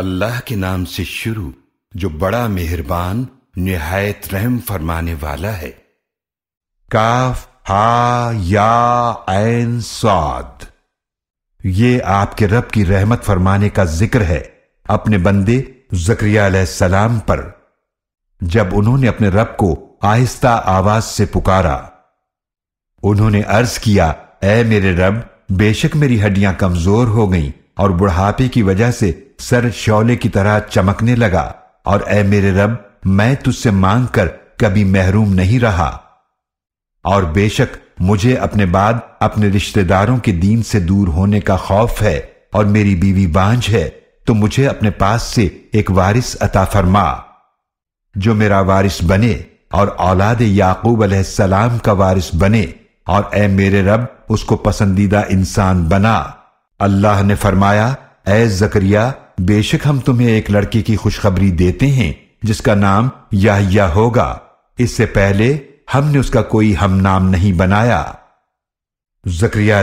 अल्लाह के नाम से शुरू जो बड़ा मेहरबान निहायत रहम फरमाने वाला है काफ हा या एन स्वाद ये आपके रब की रहमत फरमाने का जिक्र है अपने बंदे जक्रिया सलाम पर जब उन्होंने अपने रब को आहिस्ता आवाज से पुकारा उन्होंने अर्ज किया ए मेरे रब बेशक मेरी हड्डियां कमजोर हो गईं और बुढ़ापे की वजह से सर शौले की तरह चमकने लगा और ए मेरे रब मैं तुझसे मांग कर कभी महरूम नहीं रहा और बेशक मुझे अपने बाद अपने रिश्तेदारों के दीन से दूर होने का खौफ है और मेरी बीवी बांझ है तो मुझे अपने पास से एक वारिस अता फरमा जो मेरा वारिस बने और औलाद याकूब सलाम का वारिस बने और ए मेरे रब उसको पसंदीदा इंसान बना अल्लाह ने फरमाया ए जकरिया बेशक हम तुम्हें एक लड़की की खुशखबरी देते हैं जिसका नाम याहिया होगा इससे पहले हमने उसका कोई हम नाम नहीं बनाया जकरिया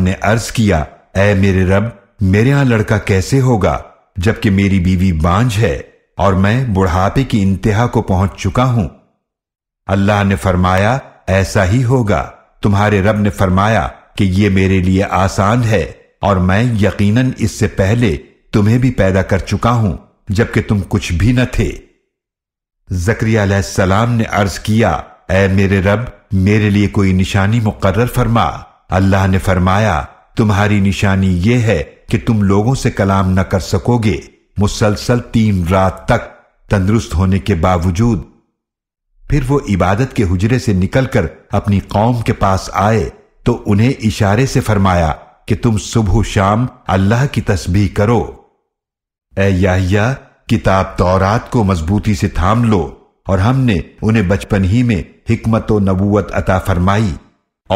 ने अर्ज किया ए मेरे रब मेरे यहां लड़का कैसे होगा जबकि मेरी बीवी बांझ है और मैं बुढ़ापे की इंतहा को पहुंच चुका हूं अल्लाह ने फरमाया ऐसा ही होगा तुम्हारे रब ने फरमाया कि यह मेरे लिए आसान है और मैं यकीनन इससे पहले तुम्हें भी पैदा कर चुका हूं जबकि तुम कुछ भी न थे जक्रिया सलाम ने अर्ज किया ए मेरे रब मेरे लिए कोई निशानी मुकर्र फरमा अल्लाह ने फरमाया तुम्हारी निशानी यह है कि तुम लोगों से कलाम न कर सकोगे मुसलसल तीन रात तक तंदुरुस्त होने के बावजूद फिर वो इबादत के हुजरे से निकलकर अपनी कौम के पास आए तो उन्हें इशारे से फरमाया कि तुम सुबह शाम अल्लाह की तस्बीह करो ए किताब तौरात को मजबूती से थाम लो और हमने उन्हें बचपन ही में हिकमत नबूत अता फरमाई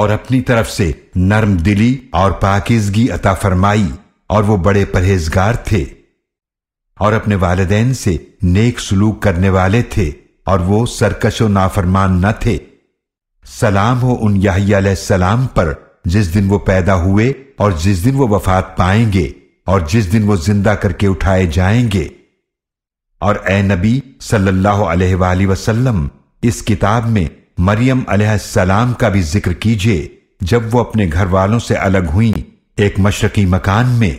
और अपनी तरफ से नर्म दिली और पाकिजगी अता फरमाई और वो बड़े परहेजगार थे और अपने वालदेन से नेक सलूक करने वाले थे और वो सरकश नाफरमान न थे सलाम हो उन याहिया सलाम पर जिस दिन वो पैदा हुए और जिस दिन वो वफात पाएंगे और जिस दिन वो जिंदा करके उठाए जाएंगे और ए नबी सल्लल्लाहु अलैहि वसल्लम इस किताब में मरियम सलाम का भी जिक्र कीजिए जब वो अपने घर वालों से अलग हुई एक मशरकी मकान में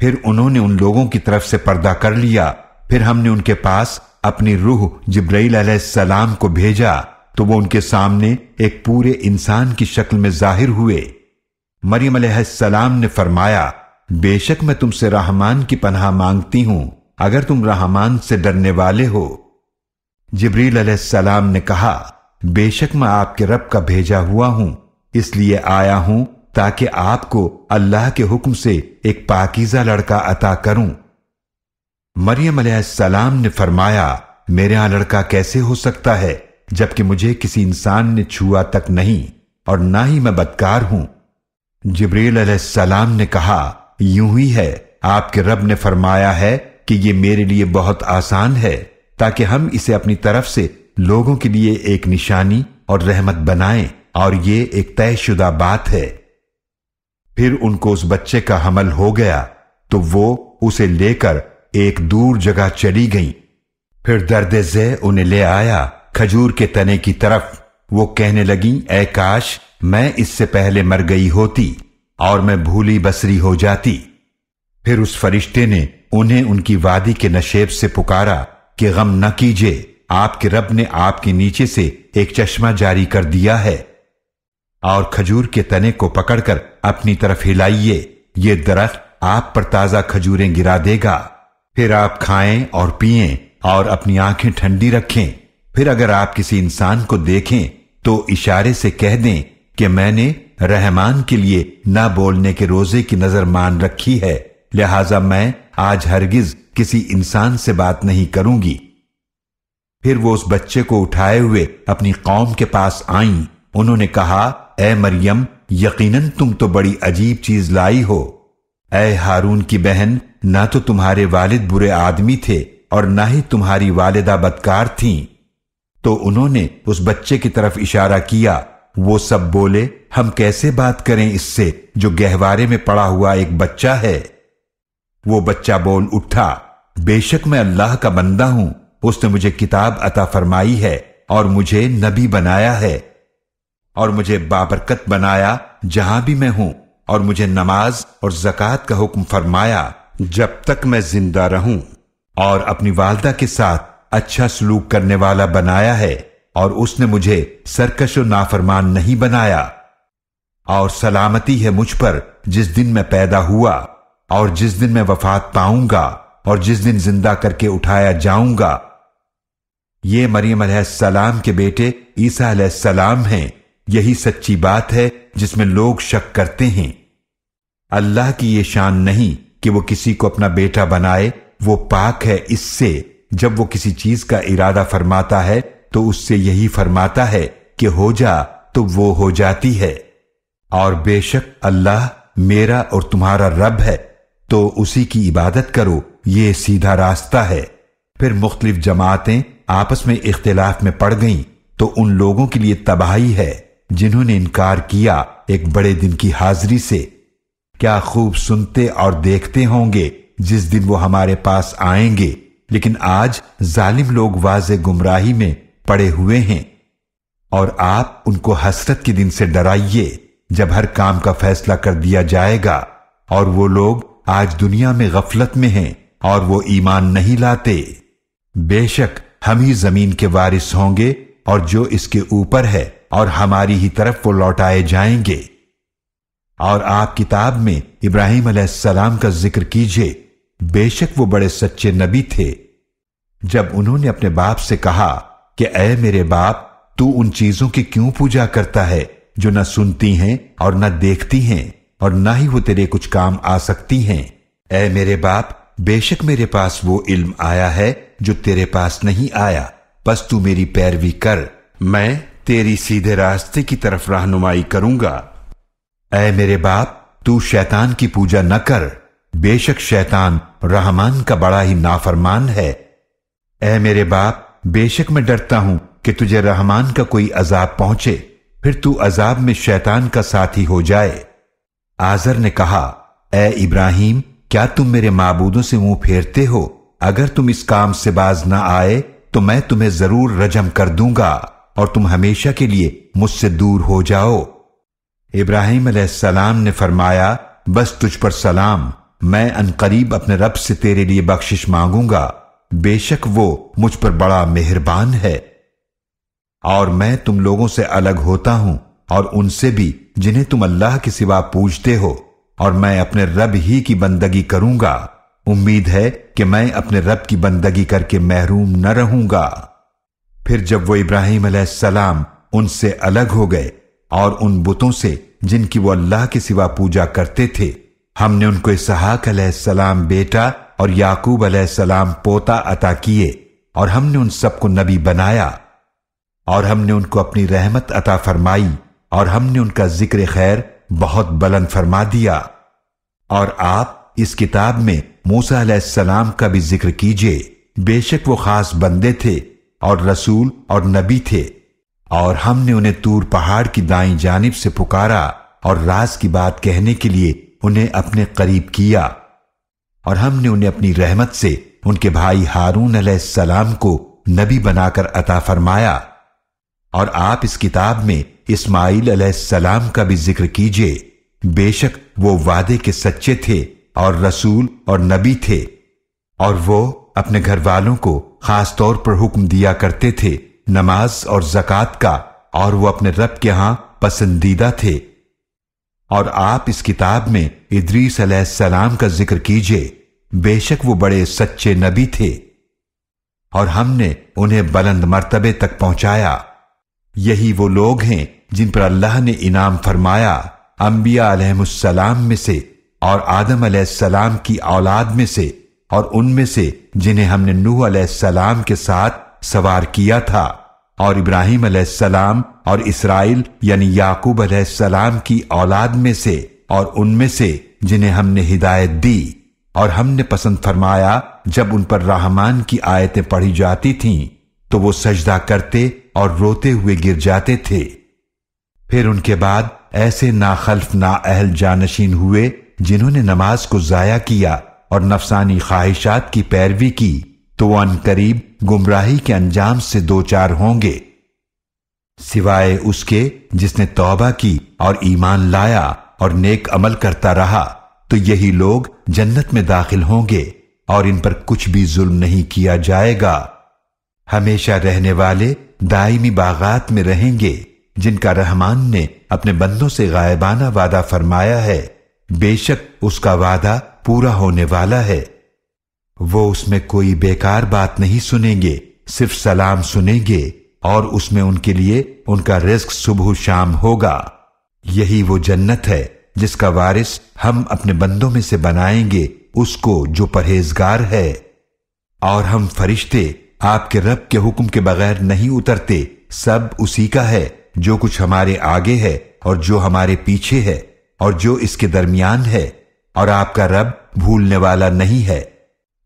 फिर उन्होंने उन लोगों की तरफ से पर्दा कर लिया फिर हमने उनके पास अपनी रूह जिब्रैल सलाम को भेजा तो वो उनके सामने एक पूरे इंसान की शक्ल में जाहिर हुए मरियम सलाम ने फरमाया बेशक मैं तुमसे रहमान की पनाह मांगती हूं अगर तुम रहमान से डरने वाले हो जबरील सलाम ने कहा बेशक मैं आपके रब का भेजा हुआ हूं इसलिए आया हूं ताकि आपको अल्लाह के हुक्म से एक पाकिजा लड़का अता करूं मरियम सलाम ने फरमाया मेरे यहां लड़का कैसे हो सकता है जबकि मुझे किसी इंसान ने छुआ तक नहीं और ना ही मैं बदकार हूं जबरेल सलाम ने कहा यूं ही है आपके रब ने फरमाया है कि ये मेरे लिए बहुत आसान है ताकि हम इसे अपनी तरफ से लोगों के लिए एक निशानी और रहमत बनाएं और ये एक तयशुदा बात है फिर उनको उस बच्चे का हमल हो गया तो वो उसे लेकर एक दूर जगह चली गई फिर दर्द जय उन्हें ले आया खजूर के तने की तरफ वो कहने लगी ए काश मैं इससे पहले मर गई होती और मैं भूली बसरी हो जाती फिर उस फरिश्ते ने उन्हें उनकी वादी के नशेब से पुकारा कि गम न कीजिए आपके रब ने आपके नीचे से एक चश्मा जारी कर दिया है और खजूर के तने को पकड़कर अपनी तरफ हिलाइए ये दरख्त आप पर ताजा खजूरें गिरा देगा फिर आप खाएं और पिए और अपनी आंखें ठंडी रखें फिर अगर आप किसी इंसान को देखें तो इशारे से कह दें कि मैंने रहमान के लिए ना बोलने के रोजे की नजर मान रखी है लिहाजा मैं आज हरगिज किसी इंसान से बात नहीं करूंगी फिर वो उस बच्चे को उठाए हुए अपनी कौम के पास आई उन्होंने कहा ए मरियम यकीनन तुम तो बड़ी अजीब चीज लाई हो ए हारून की बहन ना तो तुम्हारे वालिद बुरे आदमी थे और ना ही तुम्हारी वालिदा बदकार थीं तो उन्होंने उस बच्चे की तरफ इशारा किया वो सब बोले हम कैसे बात करें इससे जो गहवारे में पड़ा हुआ एक बच्चा है वो बच्चा बोल उठा बेशक मैं अल्लाह का बंदा हूं उसने मुझे किताब अता फरमाई है और मुझे नबी बनाया है और मुझे बाबरकत बनाया जहां भी मैं हूं और मुझे नमाज और जक़ात का हुक्म फरमाया जब तक मैं जिंदा रहूं और अपनी वालदा के साथ अच्छा सलूक करने वाला बनाया है और उसने मुझे सरकश नाफरमान नहीं बनाया और सलामती है मुझ पर जिस दिन मैं पैदा हुआ और जिस दिन मैं वफात पाऊंगा और जिस दिन जिंदा करके उठाया जाऊंगा ये मरियम सलाम के बेटे ईसा सलाम हैं यही सच्ची बात है जिसमें लोग शक करते हैं अल्लाह की ये शान नहीं कि वो किसी को अपना बेटा बनाए वो पाक है इससे जब वो किसी चीज का इरादा फरमाता है तो उससे यही फरमाता है कि हो जा तो वो हो जाती है और बेशक अल्लाह मेरा और तुम्हारा रब है तो उसी की इबादत करो ये सीधा रास्ता है फिर मुख्तलिफ जमातें आपस में इख्तिलाफ में पड़ गईं तो उन लोगों के लिए तबाही है जिन्होंने इनकार किया एक बड़े दिन की हाजिरी से क्या खूब सुनते और देखते होंगे जिस दिन वो हमारे पास आएंगे लेकिन आज जालिम लोग वाज गुमराही में पड़े हुए हैं और आप उनको हसरत के दिन से डराइए जब हर काम का फैसला कर दिया जाएगा और वो लोग आज दुनिया में गफलत में हैं और वो ईमान नहीं लाते बेशक हम ही जमीन के वारिस होंगे और जो इसके ऊपर है और हमारी ही तरफ वो लौटाए जाएंगे और आप किताब में इब्राहिम का जिक्र कीजिए बेशक वो बड़े सच्चे नबी थे जब उन्होंने अपने बाप से कहा कि अय मेरे बाप तू उन चीजों की क्यों पूजा करता है जो न सुनती हैं और न देखती हैं और न ही वो तेरे कुछ काम आ सकती हैं ऐ मेरे बाप बेशक मेरे पास वो इल्म आया है जो तेरे पास नहीं आया बस तू मेरी पैरवी कर मैं तेरी सीधे रास्ते की तरफ रहनुमाई करूंगा ऐ मेरे बाप तू शैतान की पूजा न कर बेशक शैतान रहमान का बड़ा ही नाफरमान है ए मेरे बाप बेशक मैं डरता हूं कि तुझे रहमान का कोई अजाब पहुंचे फिर तू अजाब में शैतान का साथी हो जाए आजर ने कहा ए इब्राहिम क्या तुम मेरे माबूदों से मुंह फेरते हो अगर तुम इस काम से बाज ना आए तो मैं तुम्हें जरूर रजम कर दूंगा और तुम हमेशा के लिए मुझसे दूर हो जाओ इब्राहिम सलाम ने फरमाया बस तुझ पर सलाम मैं अनकरीब अपने रब से तेरे लिए बख्शिश मांगूंगा बेशक वो मुझ पर बड़ा मेहरबान है और मैं तुम लोगों से अलग होता हूं और उनसे भी जिन्हें तुम अल्लाह के सिवा पूछते हो और मैं अपने रब ही की बंदगी करूंगा उम्मीद है कि मैं अपने रब की बंदगी करके महरूम न रहूंगा फिर जब वो इब्राहिम सलाम उनसे अलग हो गए और उन बुतों से जिनकी वो अल्लाह के सिवा पूजा करते थे हमने उनको इसहाक अलैहिस्सलाम बेटा और याकूब अलैहिस्सलाम पोता अता किए और हमने उन सबको नबी बनाया और हमने उनको अपनी रहमत अता फरमाई और हमने उनका जिक्र खैर बहुत बलंद फरमा दिया और आप इस किताब में मूसा अलैहिस्सलाम का भी जिक्र कीजिए बेशक वो खास बंदे थे और रसूल और नबी थे और हमने उन्हें तूर पहाड़ की दाई जानब से पुकारा और राज की बात कहने के लिए उन्हें अपने करीब किया और हमने उन्हें अपनी रहमत से उनके भाई हारून अलैहिस्सलाम को नबी बनाकर अता फरमाया और आप इस किताब में इस्माइल सलाम का भी जिक्र कीजिए बेशक वो वादे के सच्चे थे और रसूल और नबी थे और वो अपने घर वालों को खास तौर पर हुक्म दिया करते थे नमाज और जक़ात का और वो अपने रब के यहां पसंदीदा थे और आप इस किताब में इदरीस सलाम का जिक्र कीजिए बेशक वो बड़े सच्चे नबी थे और हमने उन्हें बुलंद मर्तबे तक पहुंचाया यही वो लोग हैं जिन पर अल्लाह ने इनाम फरमाया अंबिया में से और आदम सलाम की औलाद में से और उनमें से जिन्हें हमने नूह सलाम के साथ सवार किया था और इब्राहिम अलैहिस्सलाम और इसराइल यानी याकूब अलैहिस्सलाम की औलाद में से और उनमें से जिन्हें हमने हिदायत दी और हमने पसंद फरमाया जब उन पर रहमान की आयतें पढ़ी जाती थीं तो वो सजदा करते और रोते हुए गिर जाते थे फिर उनके बाद ऐसे नाखल्फ ना अहल जानशीन हुए जिन्होंने नमाज को जाया किया और नफसानी ख्वाहिशात की पैरवी की तो वो अनकरीब गुमराही के अंजाम से दो चार होंगे सिवाय उसके जिसने तौबा की और ईमान लाया और नेक अमल करता रहा तो यही लोग जन्नत में दाखिल होंगे और इन पर कुछ भी जुल्म नहीं किया जाएगा हमेशा रहने वाले दायमी बागात में रहेंगे जिनका रहमान ने अपने बंदों से गायबाना वादा फरमाया है बेशक उसका वादा पूरा होने वाला है वो उसमें कोई बेकार बात नहीं सुनेंगे सिर्फ सलाम सुनेंगे और उसमें उनके लिए उनका रिस्क सुबह शाम होगा यही वो जन्नत है जिसका वारिस हम अपने बंदों में से बनाएंगे उसको जो परहेजगार है और हम फरिश्ते आपके रब के हुक्म के बगैर नहीं उतरते सब उसी का है जो कुछ हमारे आगे है और जो हमारे पीछे है और जो इसके दरमियान है और आपका रब भूलने वाला नहीं है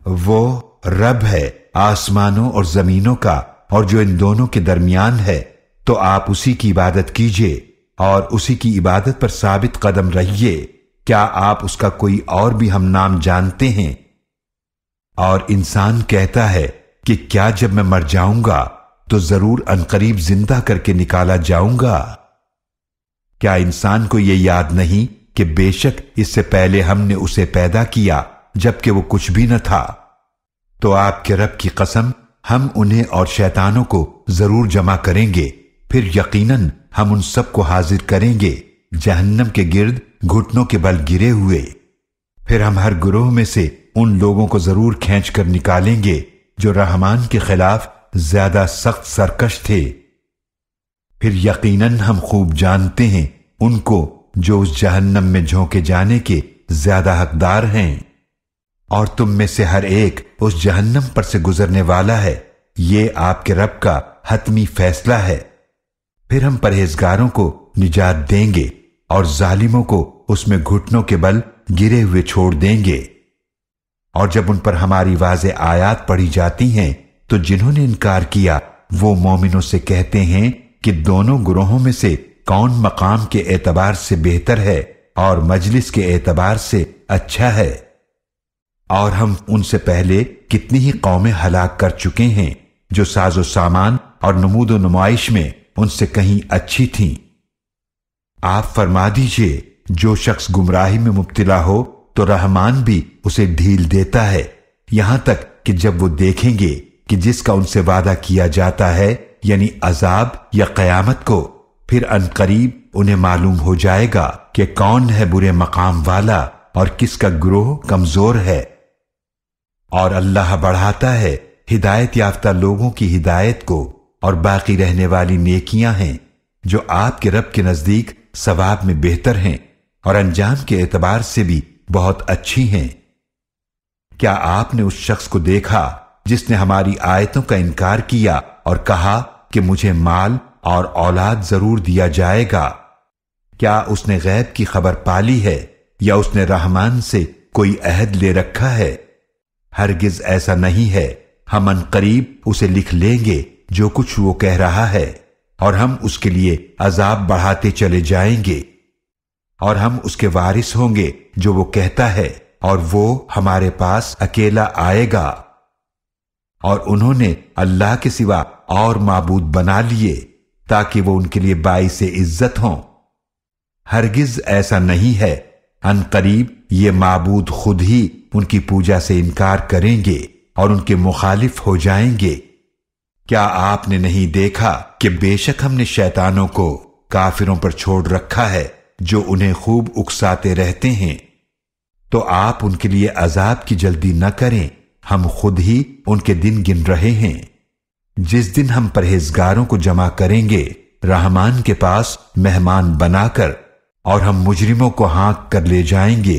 वो रब है आसमानों और जमीनों का और जो इन दोनों के दरमियान है तो आप उसी की इबादत कीजिए और उसी की इबादत पर साबित कदम रहिए क्या आप उसका कोई और भी हम नाम जानते हैं और इंसान कहता है कि क्या जब मैं मर जाऊंगा तो जरूर अनकरीब जिंदा करके निकाला जाऊंगा क्या इंसान को यह याद नहीं कि बेशक इससे पहले हमने उसे पैदा किया जबकि वो कुछ भी न था तो आपके रब की कसम हम उन्हें और शैतानों को जरूर जमा करेंगे फिर यकीनन हम उन सबको हाजिर करेंगे जहन्नम के गिर्द घुटनों के बल गिरे हुए फिर हम हर गुरोह में से उन लोगों को जरूर खींच कर निकालेंगे जो रहमान के खिलाफ ज्यादा सख्त सरकश थे फिर यकीनन हम खूब जानते हैं उनको जो उस जहन्नम में झोंके जाने के ज्यादा हकदार हैं और तुम में से हर एक उस जहन्नम पर से गुजरने वाला है ये आपके रब का हतमी फैसला है फिर हम परहेजगारों को निजात देंगे और जालिमों को उसमें घुटनों के बल गिरे हुए छोड़ देंगे और जब उन पर हमारी वाज आयात पढ़ी जाती हैं तो जिन्होंने इनकार किया वो मोमिनों से कहते हैं कि दोनों ग्रोहों में से कौन मकाम के एतबार से बेहतर है और मजलिस के एतबार से अच्छा है और हम उनसे पहले कितनी ही कौमें हलाक कर चुके हैं जो साजो सामान और नमूद नुमाइश में उनसे कहीं अच्छी थी आप फरमा दीजिए जो शख्स गुमराही में मुब्तला हो तो रहमान भी उसे ढील देता है यहां तक कि जब वो देखेंगे कि जिसका उनसे वादा किया जाता है यानी अजाब या कयामत को फिर अनकरीब उन्हें मालूम हो जाएगा कि कौन है बुरे मकाम वाला और किसका ग्रोह कमजोर है और अल्लाह बढ़ाता है हिदायत याफ्ता लोगों की हिदायत को और बाकी रहने वाली नेकियां हैं जो आपके रब के नजदीक सवाब में बेहतर हैं और अंजाम के एतबार से भी बहुत अच्छी हैं क्या आपने उस शख्स को देखा जिसने हमारी आयतों का इनकार किया और कहा कि मुझे माल और औलाद जरूर दिया जाएगा क्या उसने गैब की खबर पाली है या उसने रहमान से कोई अहद ले रखा है हरगिज ऐसा नहीं है हम अनकरीब उसे लिख लेंगे जो कुछ वो कह रहा है और हम उसके लिए अजाब बढ़ाते चले जाएंगे और हम उसके वारिस होंगे जो वो कहता है और वो हमारे पास अकेला आएगा और उन्होंने अल्लाह के सिवा और माबूद बना लिए ताकि वो उनके लिए बाईस इज्जत हों हरगिज ऐसा नहीं है अनकरीब ये माबूद खुद ही उनकी पूजा से इनकार करेंगे और उनके मुखालिफ हो जाएंगे क्या आपने नहीं देखा कि बेशक हमने शैतानों को काफिरों पर छोड़ रखा है जो उन्हें खूब उकसाते रहते हैं तो आप उनके लिए अजाब की जल्दी न करें हम खुद ही उनके दिन गिन रहे हैं जिस दिन हम परहेजगारों को जमा करेंगे रहमान के पास मेहमान बनाकर और हम मुजरिमों को हाँक कर ले जाएंगे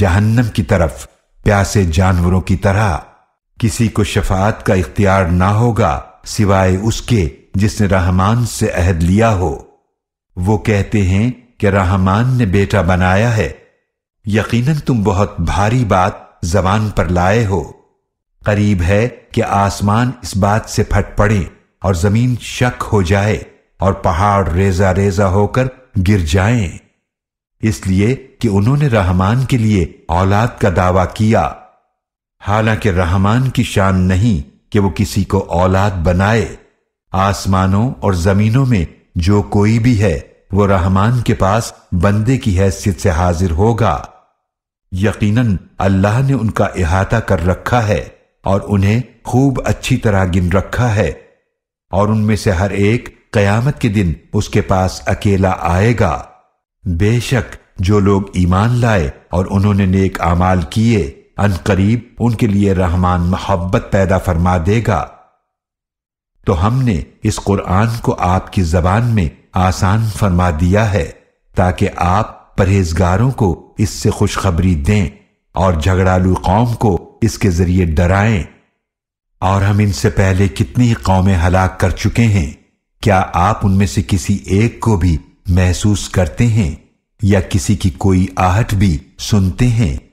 जहन्नम की तरफ प्यासे जानवरों की तरह किसी को शफात का इख्तियार ना होगा सिवाय उसके जिसने रहमान से अहद लिया हो वो कहते हैं कि रहमान ने बेटा बनाया है यकीनन तुम बहुत भारी बात जबान पर लाए हो करीब है कि आसमान इस बात से फट पड़े और जमीन शक हो जाए और पहाड़ रेजा रेजा होकर गिर जाएं। इसलिए कि उन्होंने रहमान के लिए औलाद का दावा किया हालांकि रहमान की शान नहीं कि वो किसी को औलाद बनाए आसमानों और जमीनों में जो कोई भी है वो रहमान के पास बंदे की हैसियत से हाजिर होगा यकीनन अल्लाह ने उनका इहाता कर रखा है और उन्हें खूब अच्छी तरह गिन रखा है और उनमें से हर एक कयामत के दिन उसके पास अकेला आएगा बेशक जो लोग ईमान लाए और उन्होंने नेक आमाल किए करीब उनके लिए रहमान मोहब्बत पैदा फरमा देगा तो हमने इस कुरआन को आपकी जबान में आसान फरमा दिया है ताकि आप परहेजगारों को इससे खुशखबरी दें और झगड़ालू कौम को इसके जरिए डराएं और हम इनसे पहले कितनी कौमें हलाक कर चुके हैं क्या आप उनमें से किसी एक को भी महसूस करते हैं या किसी की कोई आहट भी सुनते हैं